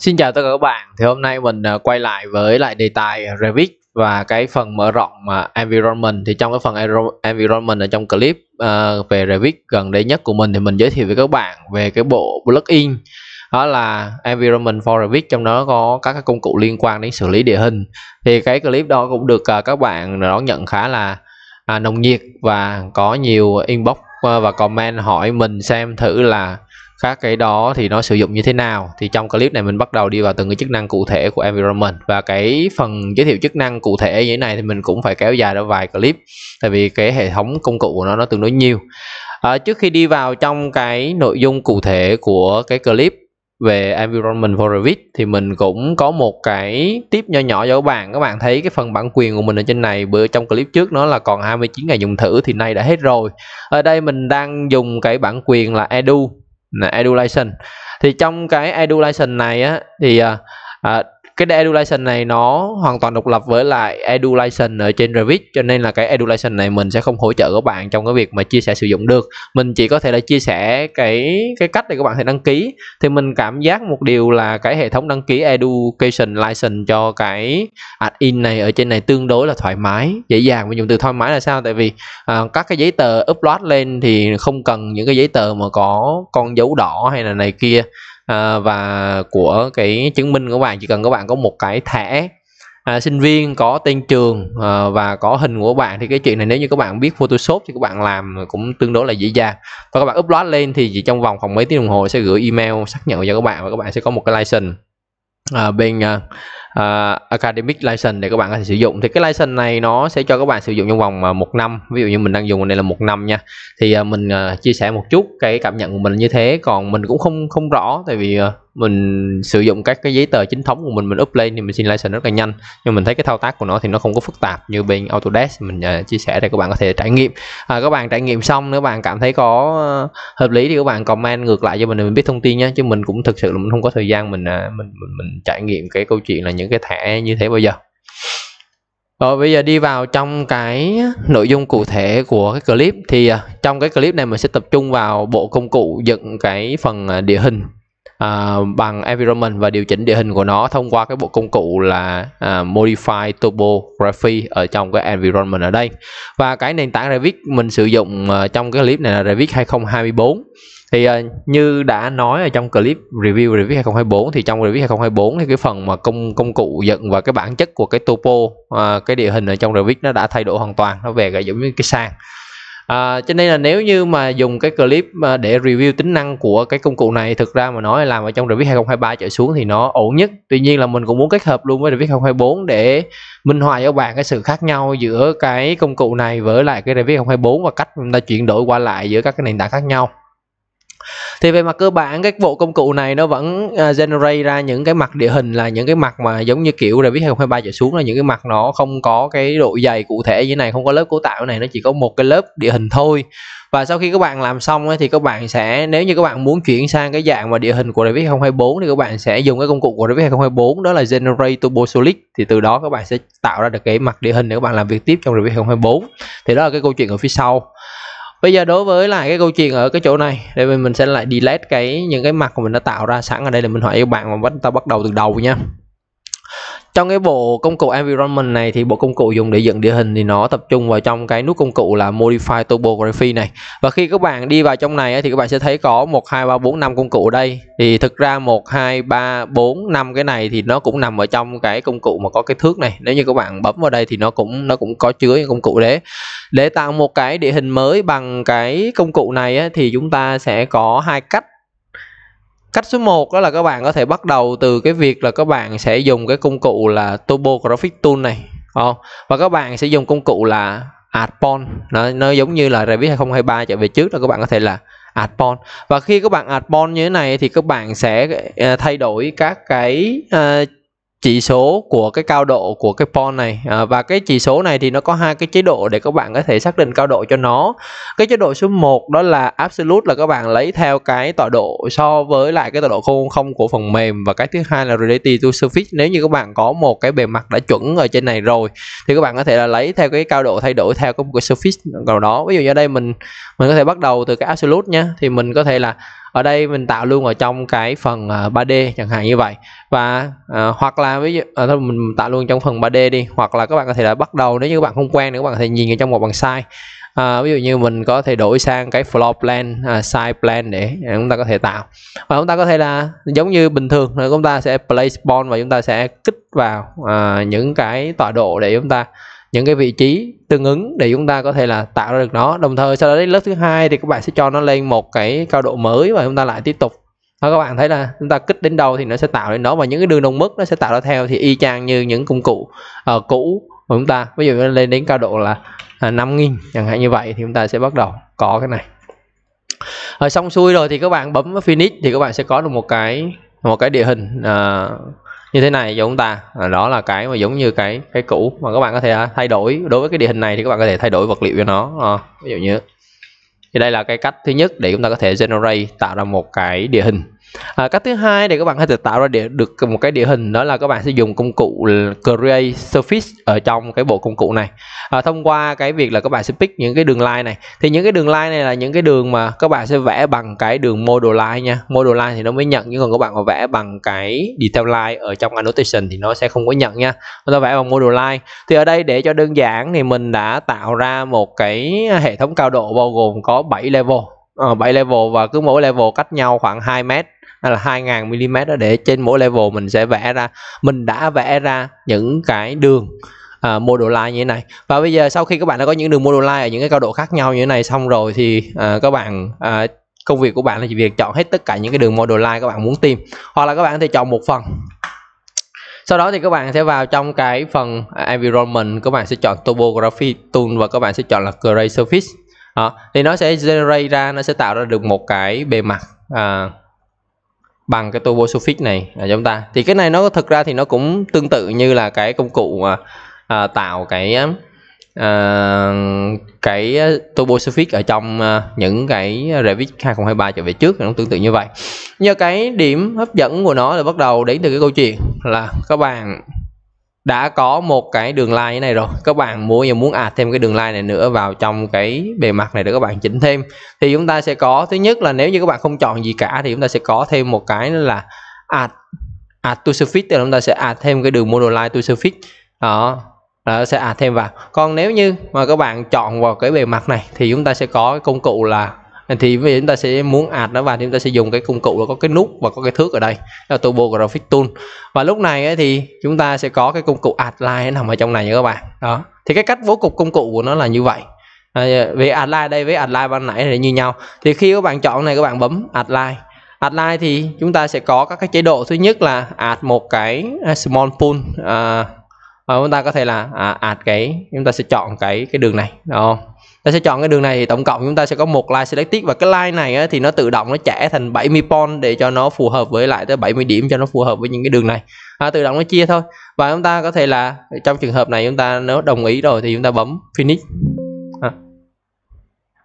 Xin chào tất cả các bạn. Thì hôm nay mình à, quay lại với lại đề tài Revit và cái phần mở rộng mà environment thì trong cái phần environment ở trong clip à, về Revit gần đây nhất của mình thì mình giới thiệu với các bạn về cái bộ plugin đó là environment for Revit trong đó có các công cụ liên quan đến xử lý địa hình. Thì cái clip đó cũng được à, các bạn đón nhận khá là nồng nhiệt và có nhiều inbox và comment hỏi mình xem thử là các cái đó thì nó sử dụng như thế nào thì trong clip này mình bắt đầu đi vào từng cái chức năng cụ thể của environment và cái phần giới thiệu chức năng cụ thể như thế này thì mình cũng phải kéo dài ra vài clip tại vì cái hệ thống công cụ của nó nó tương đối nhiều à, trước khi đi vào trong cái nội dung cụ thể của cái clip về environment for Revit thì mình cũng có một cái tip nhỏ nhỏ cho các bạn các bạn thấy cái phần bản quyền của mình ở trên này bữa trong clip trước nó là còn 29 ngày dùng thử thì nay đã hết rồi ở đây mình đang dùng cái bản quyền là Edu edulation thì trong cái edulation này á thì à, à cái Edulation này nó hoàn toàn độc lập với lại Edulation ở trên Revit cho nên là cái Edulation này mình sẽ không hỗ trợ các bạn trong cái việc mà chia sẻ sử dụng được mình chỉ có thể là chia sẻ cái cái cách để các bạn thể đăng ký thì mình cảm giác một điều là cái hệ thống đăng ký Education License cho cái add-in này ở trên này tương đối là thoải mái dễ dàng mình dùng từ thoải mái là sao tại vì à, các cái giấy tờ upload lên thì không cần những cái giấy tờ mà có con dấu đỏ hay là này kia Ờ, và của cái chứng minh của bạn chỉ cần các bạn có một cái thẻ à, sinh viên có tên trường à, và có hình của bạn thì cái chuyện này nếu như các bạn biết Photoshop thì các bạn làm cũng tương đối là dễ dàng và các bạn upload lên thì chỉ trong vòng khoảng mấy tiếng đồng hồ sẽ gửi email xác nhận cho các bạn và các bạn sẽ có một cái license à, bên à, uh, academic license để các bạn có thể sử dụng thì cái license này nó sẽ cho các bạn sử dụng trong vòng à, một năm ví dụ như mình đang dùng này là một năm nha thì uh, mình uh, chia sẻ một chút cái cảm nhận của mình như thế còn mình cũng không không rõ tại vì uh, mình sử dụng các cái giấy tờ chính thống của mình mình up lên thì mình xin license rất là nhanh nhưng mình thấy cái thao tác của nó thì nó không có phức tạp như bên Autodesk mình uh, chia sẻ để các bạn có thể trải nghiệm à, các bạn trải nghiệm xong nếu bạn cảm thấy có hợp lý thì các bạn comment ngược lại cho mình để mình biết thông tin nhé chứ mình cũng thực sự là mình không có thời gian mình uh, mình mình, mình trải nghiệm cái câu chuyện là những cái thẻ như thế bao giờ rồi bây giờ đi vào trong cái nội dung cụ thể của cái clip thì à, trong cái clip này mình sẽ tập trung vào bộ công cụ dựng cái phần địa hình uh, bằng environment và điều chỉnh địa hình của nó thông qua cái bộ công cụ là uh, modify topography ở trong cái environment ở đây và cái nền tảng Revit mình sử dụng uh, trong cái clip này là Revit 2024 thì uh, như đã nói ở trong clip review Revit 2024 thì trong Revit 2024 thì cái phần mà công công cụ dựng và cái bản chất của cái topo uh, cái địa hình ở trong Revit nó đã thay đổi hoàn toàn nó về cái giống như cái sàn à, cho nên là nếu như mà dùng cái clip à, để review tính năng của cái công cụ này thực ra mà nói làm ở trong Revit 2023 trở xuống thì nó ổn nhất tuy nhiên là mình cũng muốn kết hợp luôn với Revit 2024 để minh họa cho bạn cái sự khác nhau giữa cái công cụ này với lại cái Revit 2024 và cách chúng ta chuyển đổi qua lại giữa các cái nền tảng khác nhau thì về mặt cơ bản các bộ công cụ này nó vẫn uh, generate ra những cái mặt địa hình là những cái mặt mà giống như kiểu là viết 2023 trở xuống là những cái mặt nó không có cái độ dày cụ thể như này không có lớp cấu tạo này nó chỉ có một cái lớp địa hình thôi và sau khi các bạn làm xong ấy, thì các bạn sẽ nếu như các bạn muốn chuyển sang cái dạng mà địa hình của Revit 2024 thì các bạn sẽ dùng cái công cụ của Revit 2024 đó là Generate Turbo Solid thì từ đó các bạn sẽ tạo ra được cái mặt địa hình để các bạn làm việc tiếp trong Revit 2024 thì đó là cái câu chuyện ở phía sau bây giờ đối với lại cái câu chuyện ở cái chỗ này để mình mình sẽ lại delete cái những cái mặt của mình đã tạo ra sẵn ở đây là mình hỏi các bạn mà bắt ta bắt đầu từ đầu nha trong cái bộ công cụ environment này thì bộ công cụ dùng để dựng địa hình thì nó tập trung vào trong cái nút công cụ là modify topography này và khi các bạn đi vào trong này thì các bạn sẽ thấy có một hai ba bốn năm công cụ ở đây thì thực ra một hai ba bốn năm cái này thì nó cũng nằm ở trong cái công cụ mà có cái thước này nếu như các bạn bấm vào đây thì nó cũng nó cũng có chứa những công cụ đấy để tạo một cái địa hình mới bằng cái công cụ này thì chúng ta sẽ có hai cách cách số 1 đó là các bạn có thể bắt đầu từ cái việc là các bạn sẽ dùng cái công cụ là Turbo Graphic Tool này không? và các bạn sẽ dùng công cụ là Adpon nó, nó giống như là Revit 2023 trở về trước là các bạn có thể là Adpon và khi các bạn Adpon như thế này thì các bạn sẽ ờ, thay đổi các cái uh, chỉ số của cái cao độ của cái pon này à, và cái chỉ số này thì nó có hai cái chế độ để các bạn có thể xác định cao độ cho nó cái chế độ số 1 đó là absolute là các bạn lấy theo cái tọa độ so với lại cái tọa độ không không của phần mềm và cái thứ hai là relative to surface nếu như các bạn có một cái bề mặt đã chuẩn ở trên này rồi thì các bạn có thể là lấy theo cái cao độ thay đổi theo cái một cái surface nào đó ví dụ như ở đây mình mình có thể bắt đầu từ cái absolute nhé thì mình có thể là ở đây mình tạo luôn ở trong cái phần 3D à, chẳng hạn như vậy và à, hoặc là ví dụ à, mình tạo luôn trong phần 3D đi hoặc là các bạn có thể là bắt đầu nếu như các bạn không quen nữa các bạn có thể nhìn ở trong một bằng size à, ví dụ như mình có thể đổi sang cái floor plan à, size plan để, chúng ta có thể tạo và chúng ta có thể là giống như bình thường là chúng ta sẽ place bond và chúng ta sẽ kích vào à, những cái tọa độ để chúng ta những cái vị trí tương ứng để chúng ta có thể là tạo ra được nó đồng thời sau đó đến lớp thứ hai thì các bạn sẽ cho nó lên một cái cao độ mới và chúng ta lại tiếp tục đó, các bạn thấy là chúng ta kích đến đâu thì nó sẽ tạo đến đó và những cái đường đồng mức nó sẽ tạo ra theo thì y chang như những công cụ uh, cũ của chúng ta ví dụ lên đến cao độ là uh, à, 5.000 chẳng hạn như vậy thì chúng ta sẽ bắt đầu có cái này rồi xong xuôi rồi thì các bạn bấm finish thì các bạn sẽ có được một cái một cái địa hình uh, như thế này cho chúng ta à, đó là cái mà giống như cái cái cũ mà các bạn có thể à, thay đổi đối với cái địa hình này thì các bạn có thể thay đổi vật liệu cho nó à, ví dụ như thì đây là cái cách thứ nhất để chúng ta có thể generate tạo ra một cái địa hình à, cách thứ hai để các bạn có thể tạo ra địa, được một cái địa hình đó là các bạn sẽ dùng công cụ create surface ở trong cái bộ công cụ này à, thông qua cái việc là các bạn sẽ pick những cái đường line này thì những cái đường line này là những cái đường mà các bạn sẽ vẽ bằng cái đường model line nha model line thì nó mới nhận nhưng còn các bạn mà vẽ bằng cái detail line ở trong annotation thì nó sẽ không có nhận nha chúng ta vẽ bằng model line thì ở đây để cho đơn giản thì mình đã tạo ra một cái hệ thống cao độ bao gồm có 7 level à, ờ, 7 level và cứ mỗi level cách nhau khoảng 2 mét hay là 2000 mm đó để trên mỗi level mình sẽ vẽ ra mình đã vẽ ra những cái đường à, modular như thế này và bây giờ sau khi các bạn đã có những đường modular ở những cái cao độ khác nhau như thế này xong rồi thì à, các bạn à, công việc của bạn là chỉ việc chọn hết tất cả những cái đường modular các bạn muốn tìm hoặc là các bạn có thể chọn một phần sau đó thì các bạn sẽ vào trong cái phần environment các bạn sẽ chọn topography tool và các bạn sẽ chọn là create surface đó. thì nó sẽ generate ra nó sẽ tạo ra được một cái bề mặt à, bằng cái turbo suffix này ở à, chúng ta thì cái này nó thực ra thì nó cũng tương tự như là cái công cụ à, à, tạo cái à, cái turbo suffix ở trong à, những cái revit 2023 trở về trước nó tương tự như vậy nhưng cái điểm hấp dẫn của nó là bắt đầu đến từ cái câu chuyện là các bạn đã có một cái đường line như này rồi các bạn muốn và muốn add thêm cái đường line này nữa vào trong cái bề mặt này để các bạn chỉnh thêm thì chúng ta sẽ có thứ nhất là nếu như các bạn không chọn gì cả thì chúng ta sẽ có thêm một cái là add add to surface thì chúng ta sẽ add thêm cái đường model line to surface đó đó, sẽ add thêm vào còn nếu như mà các bạn chọn vào cái bề mặt này thì chúng ta sẽ có cái công cụ là thì bây giờ chúng ta sẽ muốn ạt nó vào thì chúng ta sẽ dùng cái công cụ là có cái nút và có cái thước ở đây là turbo graphic tool và lúc này ấy thì chúng ta sẽ có cái công cụ ạt line nằm ở trong này nha các bạn đó thì cái cách bố cục công cụ của nó là như vậy à, vì ạt line đây với ạt line ban nãy là như nhau thì khi các bạn chọn này các bạn bấm ạt line Add line thì chúng ta sẽ có các cái chế độ thứ nhất là add một cái à, small pool à, chúng ta có thể là à, add cái chúng ta sẽ chọn cái cái đường này đúng không ta sẽ chọn cái đường này thì tổng cộng chúng ta sẽ có một line selected và cái line này á, thì nó tự động nó trả thành 70 pon để cho nó phù hợp với lại tới 70 điểm cho nó phù hợp với những cái đường này à, tự động nó chia thôi và chúng ta có thể là trong trường hợp này chúng ta nếu đồng ý rồi thì chúng ta bấm finish à.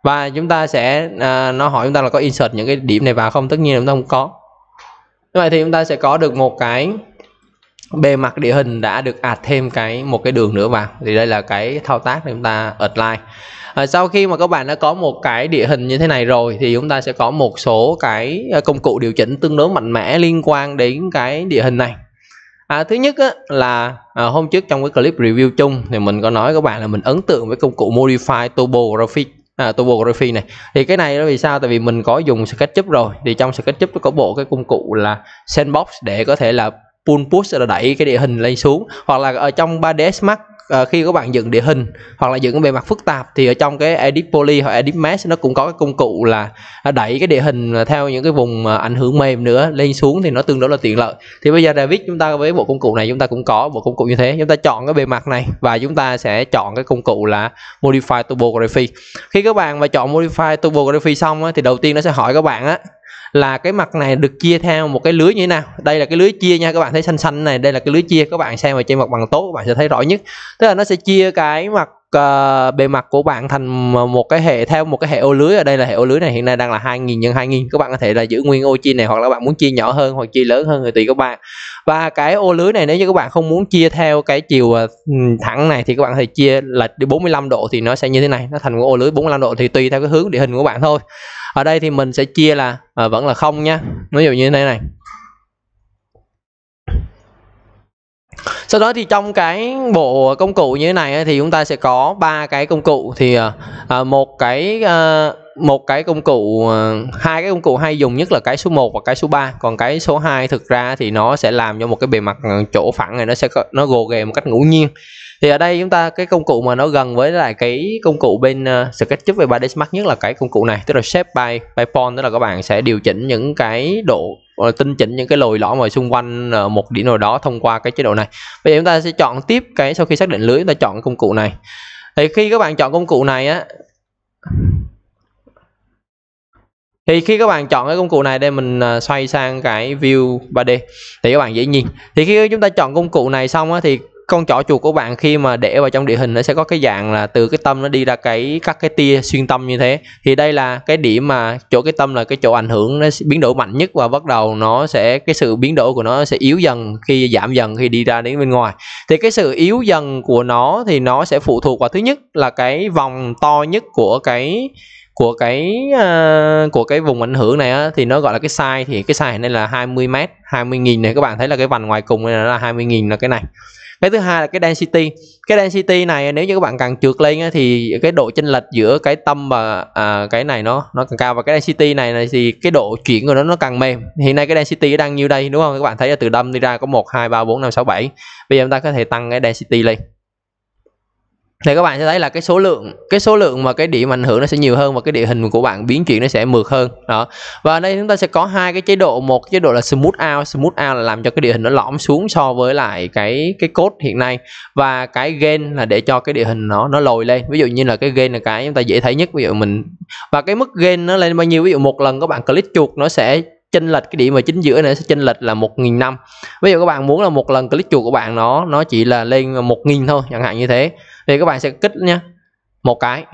và chúng ta sẽ à, nó hỏi chúng ta là có insert những cái điểm này vào không tất nhiên là chúng ta không có như vậy thì chúng ta sẽ có được một cái bề mặt địa hình đã được ạt thêm cái một cái đường nữa vào thì đây là cái thao tác để chúng ta line à, sau khi mà các bạn đã có một cái địa hình như thế này rồi thì chúng ta sẽ có một số cái ờ, công cụ điều chỉnh tương đối mạnh mẽ liên quan đến cái địa hình này à, thứ nhất á, là à, hôm trước trong cái clip review chung thì mình có nói các bạn là mình ấn tượng với công cụ modify topography à, topography này thì cái này là vì sao tại vì mình có dùng SketchUp rồi thì trong SketchUp nó có bộ cái công cụ là sandbox để có thể là pull push là đẩy cái địa hình lên xuống hoặc là ở trong 3ds Max Ờ, khi các bạn dựng địa hình hoặc là dựng cái bề mặt phức tạp thì ở trong cái edit poly hoặc edit mesh nó cũng có cái công cụ là à, đẩy cái địa hình theo những cái vùng à, ảnh hưởng mềm nữa lên xuống thì nó tương đối là tiện lợi thì bây giờ David chúng ta với bộ công cụ này chúng ta cũng có bộ công cụ như thế chúng ta chọn cái bề mặt này và chúng ta sẽ chọn cái công cụ là modify topography khi các bạn mà chọn modify topography xong thì đầu tiên nó sẽ hỏi các bạn á là cái mặt này được chia theo một cái lưới như thế nào đây là cái lưới chia nha các bạn thấy xanh xanh này đây là cái lưới chia các bạn xem ở trên mặt bằng tốt các bạn sẽ thấy rõ nhất tức là nó sẽ chia cái mặt uh, bề mặt của bạn thành một cái hệ theo một cái hệ ô lưới ở đây là hệ ô lưới này hiện nay đang là 2000 nhân 2000 các bạn có thể là giữ nguyên ô chia này hoặc là bạn muốn chia nhỏ hơn hoặc chia lớn hơn thì tùy các bạn và cái ô lưới này nếu như các bạn không muốn chia theo cái chiều ờ, thẳng này thì các bạn có thể chia lệch đi 45 độ thì nó sẽ như thế này nó thành một ô lưới 45 độ thì tùy theo cái hướng địa hình của bạn thôi ở đây thì mình sẽ chia là à, vẫn là không nhá ví dụ như thế này này sau đó thì trong cái bộ công cụ như thế này thì chúng ta sẽ có ba cái công cụ thì à, à, một cái à, một cái công cụ hai cái công cụ hay dùng nhất là cái số 1 và cái số 3 còn cái số 2 thực ra thì nó sẽ làm cho một cái bề mặt chỗ phẳng này nó sẽ nó gồ ghề một cách ngẫu nhiên thì ở đây chúng ta cái công cụ mà nó gần với lại cái công cụ bên uh, ờ, SketchUp về 3D Max nhất là cái công cụ này tức là shape by by font tức là các bạn sẽ điều chỉnh những cái độ ờ, tinh chỉnh những cái lồi lõm ở xung quanh ờ, một điểm nào đó thông qua cái chế độ này bây giờ chúng ta sẽ chọn tiếp cái sau khi xác định lưới chúng ta chọn công cụ này thì khi các bạn chọn công cụ này á thì khi các bạn chọn cái công cụ này đây mình xoay sang cái view 3D thì các bạn dễ nhìn. thì khi chúng ta chọn công cụ này xong á thì con trỏ chuột của bạn khi mà để vào trong địa hình nó sẽ có cái dạng là từ cái tâm nó đi ra cái các cái tia xuyên tâm như thế thì đây là cái điểm mà chỗ cái tâm là cái chỗ ảnh hưởng nó biến đổi mạnh nhất và bắt đầu nó sẽ cái sự biến đổi của nó sẽ yếu dần khi giảm dần khi đi ra đến bên ngoài thì cái sự yếu dần của nó thì nó sẽ phụ thuộc vào thứ nhất là cái vòng to nhất của cái của cái uh, của cái vùng ảnh hưởng này á, thì nó gọi là cái size thì cái size này là 20 m 20.000 này các bạn thấy là cái vành ngoài cùng này là 20.000 là cái này cái thứ hai là cái density cái density này nếu như các bạn càng trượt lên thì cái độ chênh lệch giữa cái tâm và à, cái này nó nó càng cao và cái density này, này thì cái độ chuyển của nó nó càng mềm hiện nay cái density đang nhiêu đây đúng không các bạn thấy là từ đâm đi ra có một hai ba bốn năm sáu bảy bây giờ chúng ta có thể tăng cái density lên thì các bạn sẽ thấy là cái số lượng cái số lượng mà cái điểm ảnh hưởng nó sẽ nhiều hơn và cái địa hình của bạn biến chuyển nó sẽ mượt hơn đó và ở đây chúng ta sẽ có hai cái chế độ một chế độ là smooth out smooth out là làm cho cái địa hình nó lõm xuống so với lại cái cái cốt hiện nay và cái gain là để cho cái địa hình nó nó lồi lên ví dụ như là cái gain là cái chúng ta dễ thấy nhất ví dụ mình và cái mức gain nó lên bao nhiêu ví dụ một lần các bạn click chuột nó sẽ chênh lệch cái điểm mà chính giữa này sẽ chênh lệch là 1 năm. ví dụ các bạn muốn là một lần click chuột của bạn nó nó chỉ là lên 1.000 thôi chẳng hạn như thế thì các bạn sẽ kích nhé một cái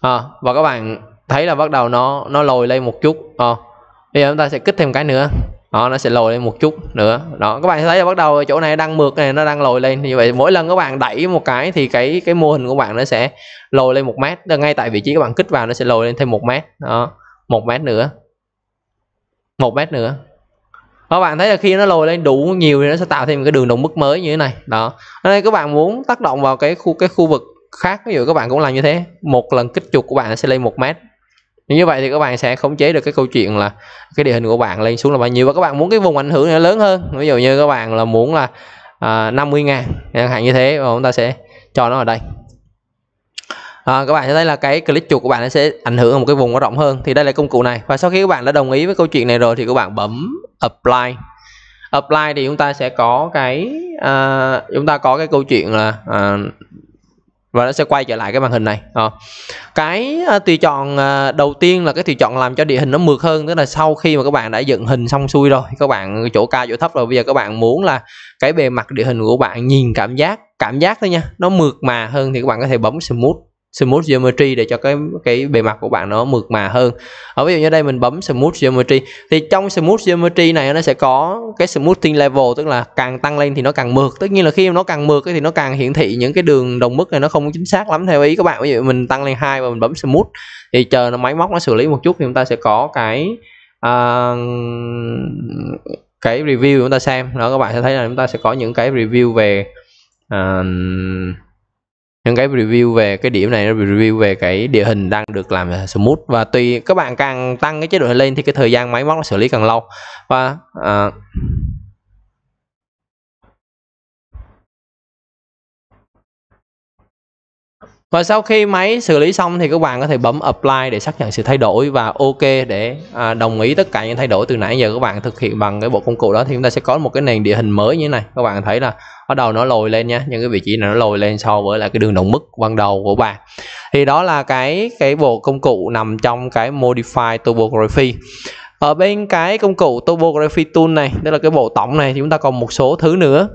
à, và các bạn thấy là bắt đầu nó nó lồi lên một chút à, bây giờ chúng ta sẽ kích thêm cái nữa đó, ờ, nó sẽ lồi lên một chút nữa đó các bạn thấy là bắt đầu chỗ này đang mượt này nó đang lồi lên như vậy mỗi lần các bạn đẩy một cái thì cái cái mô hình của bạn nó sẽ lồi lên một mét ngay tại vị trí các bạn kích vào nó sẽ lồi lên thêm một mét đó một mét nữa một mét nữa các bạn thấy là khi nó lồi lên đủ nhiều thì nó sẽ tạo thêm một cái đường đồng mức mới như thế này đó ở đây các bạn muốn tác động vào cái khu cái khu vực khác ví dụ các bạn cũng làm như thế một lần kích chuột của bạn sẽ lên một mét như vậy thì các bạn sẽ khống chế được cái câu chuyện là cái địa hình của bạn lên xuống là bao nhiêu và các bạn muốn cái vùng ảnh hưởng này lớn hơn ví dụ như các bạn là muốn là à, 50 ngàn hạn như thế và chúng ta sẽ cho nó ở đây à, các bạn sẽ thấy là cái click chuột của bạn nó sẽ ảnh hưởng ở một cái vùng nó rộng hơn thì đây là công cụ này và sau khi các bạn đã đồng ý với câu chuyện này rồi thì các bạn bấm apply apply thì chúng ta sẽ có cái à, chúng ta có cái câu chuyện là à, và nó sẽ quay trở lại cái màn hình này à. cái à, tùy chọn à, đầu tiên là cái tùy chọn làm cho địa hình nó mượt hơn tức là sau khi mà các bạn đã dựng hình xong xuôi rồi các bạn chỗ cao chỗ thấp rồi bây giờ các bạn muốn là cái bề mặt địa hình của bạn nhìn cảm giác cảm giác thôi nha nó mượt mà hơn thì các bạn có thể bấm smooth smooth geometry để cho cái cái bề mặt của bạn nó mượt mà hơn ở ờ, ví dụ như đây mình bấm smooth geometry thì trong smooth geometry này nó sẽ có cái smoothing level tức là càng tăng lên thì nó càng mượt tất nhiên là khi nó càng mượt thì nó càng hiển thị những cái đường đồng mức này nó không chính xác lắm theo ý các bạn ví dụ mình tăng lên hai và mình bấm smooth thì chờ nó máy móc nó xử lý một chút thì chúng ta sẽ có cái uh, cái review chúng ta xem đó các bạn sẽ thấy là chúng ta sẽ có những cái review về uh, những cái review về cái điểm này nó review về cái địa hình đang được làm smooth và tùy các bạn càng tăng cái chế độ lên thì cái thời gian máy móc nó xử lý càng lâu và uh, và sau khi máy xử lý xong thì các bạn có thể bấm apply để xác nhận sự thay đổi và ok để à, đồng ý tất cả những thay đổi từ nãy giờ các bạn thực hiện bằng cái bộ công cụ đó thì chúng ta sẽ có một cái nền địa hình mới như thế này các bạn thấy là bắt đầu nó lồi lên nhá những cái vị trí này nó lồi lên so với lại cái đường đồng mức ban đầu của bạn thì đó là cái cái bộ công cụ nằm trong cái modify topography ở bên cái công cụ topography tool này tức là cái bộ tổng này thì chúng ta còn một số thứ nữa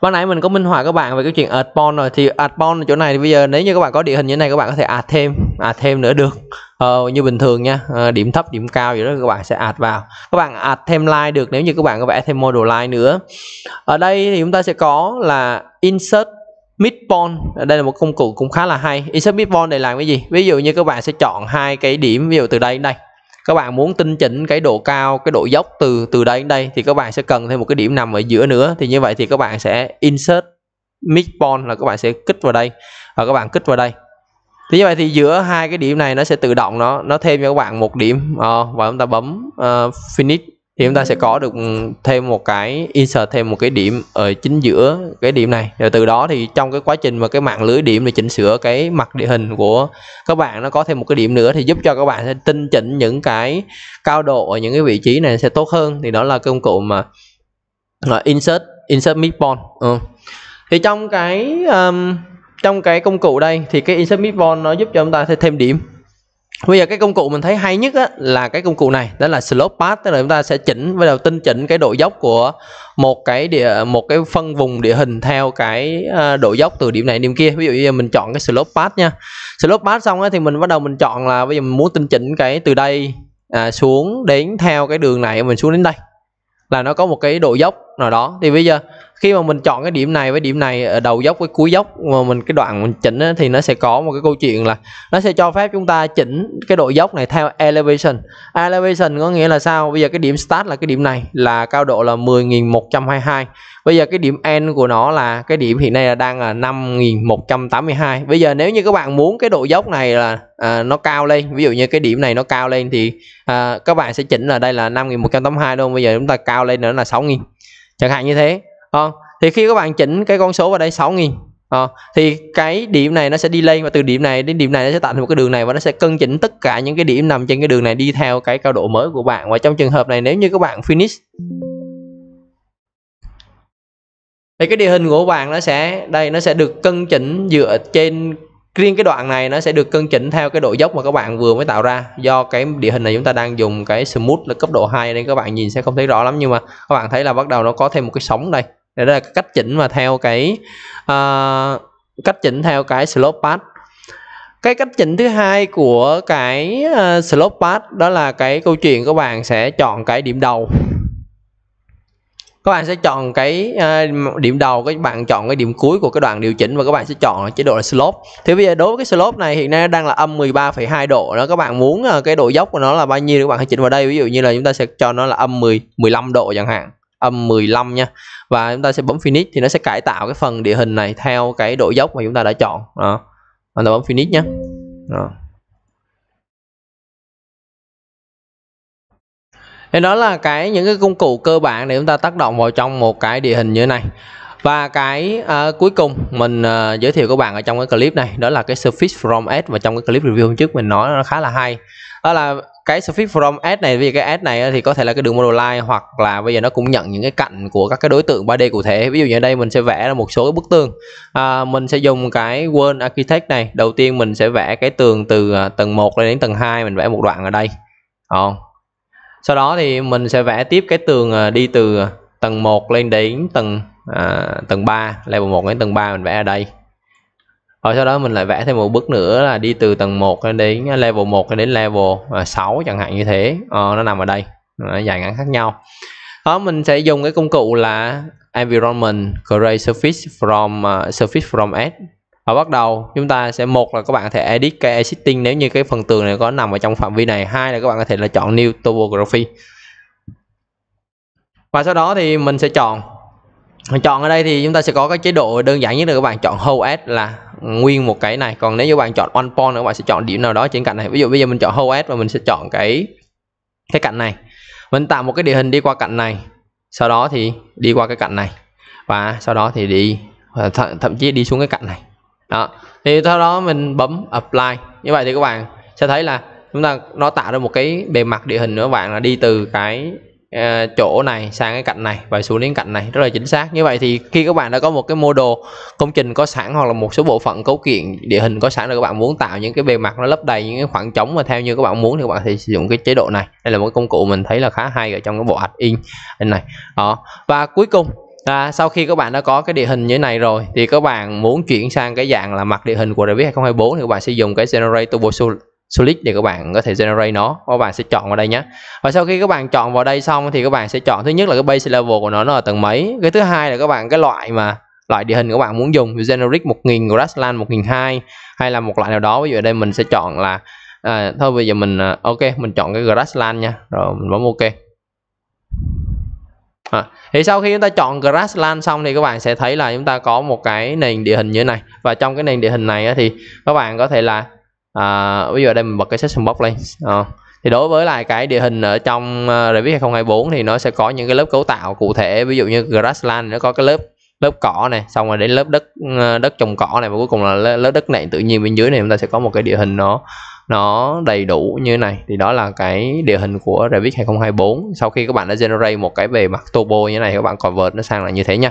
ban nãy mình có minh họa các bạn về cái chuyện add pawn rồi thì add pawn chỗ này bây giờ nếu như các bạn có địa hình như này các bạn có thể add thêm add thêm nữa được ờ, như bình thường nha ờ, điểm thấp điểm cao gì đó các bạn sẽ add vào các bạn add thêm line được nếu như các bạn có vẽ thêm model line nữa ở đây thì chúng ta sẽ có là insert midpoint đây là một công cụ cũng khá là hay insert midpoint để làm cái gì ví dụ như các bạn sẽ chọn hai cái điểm ví dụ từ đây đến đây các bạn muốn tinh chỉnh cái độ cao cái độ dốc từ từ đây đến đây thì các bạn sẽ cần thêm một cái điểm nằm ở giữa nữa thì như vậy thì các bạn sẽ insert midpoint là các bạn sẽ kích vào đây và các bạn kích vào đây thì như vậy thì giữa hai cái điểm này nó sẽ tự động nó nó thêm cho các bạn một điểm à, và chúng ta bấm uh, finish thì chúng ta sẽ có được thêm một cái insert thêm một cái điểm ở chính giữa cái điểm này rồi từ đó thì trong cái quá trình mà cái mạng lưới điểm để chỉnh sửa cái mặt địa hình của các bạn nó có thêm một cái điểm nữa thì giúp cho các bạn sẽ tinh chỉnh những cái cao độ ở những cái vị trí này sẽ tốt hơn thì đó là công cụ mà là insert insert midpoint ừ. thì trong cái um, trong cái công cụ đây thì cái insert midpoint nó giúp cho chúng ta thêm điểm bây giờ cái công cụ mình thấy hay nhất á, là cái công cụ này đó là slope path tức là chúng ta sẽ chỉnh bắt đầu tinh chỉnh cái độ dốc của một cái địa một cái phân vùng địa hình theo cái ờ, độ dốc từ điểm này điểm kia ví dụ bây giờ mình chọn cái slope path nha slope path xong á, thì mình bắt đầu mình chọn là bây giờ mình muốn tinh chỉnh cái từ đây à, xuống đến theo cái đường này mình xuống đến đây là nó có một cái độ dốc nào đó thì bây giờ khi mà mình chọn cái điểm này với điểm này ở đầu dốc với cuối dốc mà mình cái đoạn mình chỉnh thì nó sẽ có một cái câu chuyện là nó sẽ cho phép chúng ta chỉnh cái độ dốc này theo elevation elevation có nghĩa là sao bây giờ cái điểm start là cái điểm này là cao độ là 10.122 bây giờ cái điểm n của nó là cái điểm hiện nay là đang là 5182 bây giờ nếu như các bạn muốn cái độ dốc này là à, nó cao lên ví dụ như cái điểm này nó cao lên thì à, các bạn sẽ chỉnh là đây là 5182 đúng không bây giờ chúng ta cao lên nữa là 6000 chẳng hạn như thế không ờ, thì khi các bạn chỉnh cái con số vào đây 6000 à, ờ, thì cái điểm này nó sẽ đi lên và từ điểm này đến điểm này nó sẽ tạo thành một cái đường này và nó sẽ cân chỉnh tất cả những cái điểm nằm trên cái đường này đi theo cái cao độ mới của bạn và trong trường hợp này nếu như các bạn finish thì cái địa hình của bạn nó sẽ đây nó sẽ được cân chỉnh dựa trên riêng cái đoạn này nó sẽ được cân chỉnh theo cái độ dốc mà các bạn vừa mới tạo ra do cái địa hình này chúng ta đang dùng cái smooth là cấp độ 2 nên các bạn nhìn sẽ không thấy rõ lắm nhưng mà các bạn thấy là bắt đầu nó có thêm một cái sóng đây để đây là cách chỉnh mà theo cái uh, cách chỉnh theo cái slope path cái cách chỉnh thứ hai của cái uh, slope path đó là cái câu chuyện các bạn sẽ chọn cái điểm đầu các bạn sẽ chọn cái ờ, điểm đầu các bạn chọn cái điểm cuối của cái đoạn điều chỉnh và các bạn sẽ chọn chế độ là slope thì bây giờ đối với cái slope này hiện nay đang là âm 13,2 độ đó các bạn muốn ờ, cái độ dốc của nó là bao nhiêu thì các bạn hãy chỉnh vào đây ví dụ như là chúng ta sẽ cho nó là âm 10 15 độ chẳng hạn âm 15 nha và chúng ta sẽ bấm finish thì nó sẽ cải tạo cái phần địa hình này theo cái độ dốc mà chúng ta đã chọn đó chúng ta bấm finish nhé đó. thì đó là cái những cái công cụ cơ bản để chúng ta tác động vào trong một cái địa hình như thế này và cái uh, cuối cùng mình uh, giới thiệu các bạn ở trong cái clip này đó là cái Surface From Edge và trong cái clip review hôm trước mình nói nó khá là hay đó là cái Surface From Edge này vì cái Edge này thì có thể là cái đường model line hoặc là bây giờ nó cũng nhận những cái cạnh của các cái đối tượng 3D cụ thể ví dụ như ở đây mình sẽ vẽ ra một số bức tường à, mình sẽ dùng cái World Architect này đầu tiên mình sẽ vẽ cái tường từ à, tầng 1 lên đến tầng 2 mình vẽ một đoạn ở đây ồ sau đó thì mình sẽ vẽ tiếp cái tường à, đi từ à, tầng 1 lên đến tầng à, tầng 3 level 1 đến tầng 3 mình vẽ ở đây rồi sau đó mình lại vẽ thêm một bước nữa là đi từ tầng 1 à, đến level 1 đến level 6 chẳng hạn như thế ờ, nó nằm ở đây nó dài ngắn khác nhau đó mình sẽ dùng cái công cụ là environment create surface from uh, surface from edge và bắt đầu chúng ta sẽ một là các bạn có thể edit cái existing nếu như cái phần tường này có nằm ở trong phạm vi này hai là các bạn có thể là chọn new topography và sau đó thì mình sẽ chọn chọn ở đây thì chúng ta sẽ có cái chế độ đơn giản nhất là các bạn chọn whole ad là nguyên một cái này còn nếu như bạn chọn one point các bạn sẽ chọn điểm nào đó trên cạnh này ví dụ bây giờ mình chọn whole ad và mình sẽ chọn cái cái cạnh này mình tạo một cái địa hình đi qua cạnh này sau đó thì đi qua cái cạnh này và sau đó thì đi thậm chí đi xuống cái cạnh này đó thì sau đó mình bấm apply như vậy thì các bạn sẽ thấy là chúng ta nó tạo ra một cái bề mặt địa hình nữa bạn là đi từ cái uh, chỗ này sang cái cạnh này và xuống đến cạnh này rất là chính xác như vậy thì khi các bạn đã có một cái mô đồ công trình có sẵn hoặc là một số bộ phận cấu kiện địa hình có sẵn rồi các bạn muốn tạo những cái bề mặt nó lấp đầy những cái khoảng trống mà theo như các bạn muốn thì các bạn thì sử dụng cái chế độ này đây là một công cụ mình thấy là khá hay ở trong cái bộ ảnh in này đó và cuối cùng à, sau khi các bạn đã có cái địa hình như thế này rồi thì các bạn muốn chuyển sang cái dạng là mặt địa hình của Revit 2024 thì các bạn sẽ dùng cái Generate Turbo Solid để các bạn có thể generate nó các bạn sẽ chọn vào đây nhé và sau khi các bạn chọn vào đây xong thì các bạn sẽ chọn thứ nhất là cái base level của nó nó ở tầng mấy cái thứ hai là các bạn cái loại mà loại địa hình các bạn muốn dùng generic 1000 grassland 1002 hay là một loại nào đó ví dụ ở đây mình sẽ chọn là à, thôi bây giờ mình à, ok mình chọn cái grassland nha rồi mình bấm ok à, thì sau khi chúng ta chọn grassland xong thì các bạn sẽ thấy là chúng ta có một cái nền địa hình như thế này và trong cái nền địa hình này thì các bạn có thể là à, dụ giờ đây mình bật cái section box lên à, thì đối với lại cái địa hình ở trong ờ, review 2024 thì nó sẽ có những cái lớp cấu tạo cụ thể ví dụ như grassland nó có cái lớp lớp cỏ này xong rồi đến lớp đất ờ, đất trồng cỏ này và cuối cùng là lớp đất nền tự nhiên bên dưới này chúng ta sẽ có một cái địa hình nó nó đầy đủ như này thì đó là cái địa hình của Revit 2024 sau khi các bạn đã generate một cái bề mặt turbo như này các bạn convert nó sang là như thế nha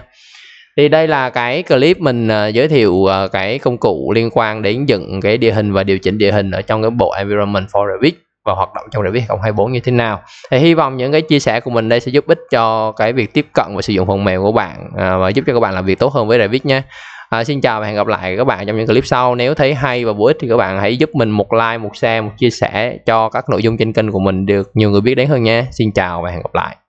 thì đây là cái clip mình ờ, giới thiệu ờ, cái công cụ liên quan đến dựng cái địa hình và điều chỉnh địa hình ở trong cái bộ Environment for Revit và hoạt động trong Revit 2024 như thế nào thì hy vọng những cái chia sẻ của mình đây sẽ giúp ích cho cái việc tiếp cận và sử dụng phần mềm của bạn ờ, và giúp cho các bạn làm việc tốt hơn với Revit nhé à, xin chào và hẹn gặp lại các bạn trong những clip sau nếu thấy hay và bổ ích thì các bạn hãy giúp mình một like một share một chia sẻ cho các nội dung trên kênh của mình được nhiều người biết đến hơn nha xin chào và hẹn gặp lại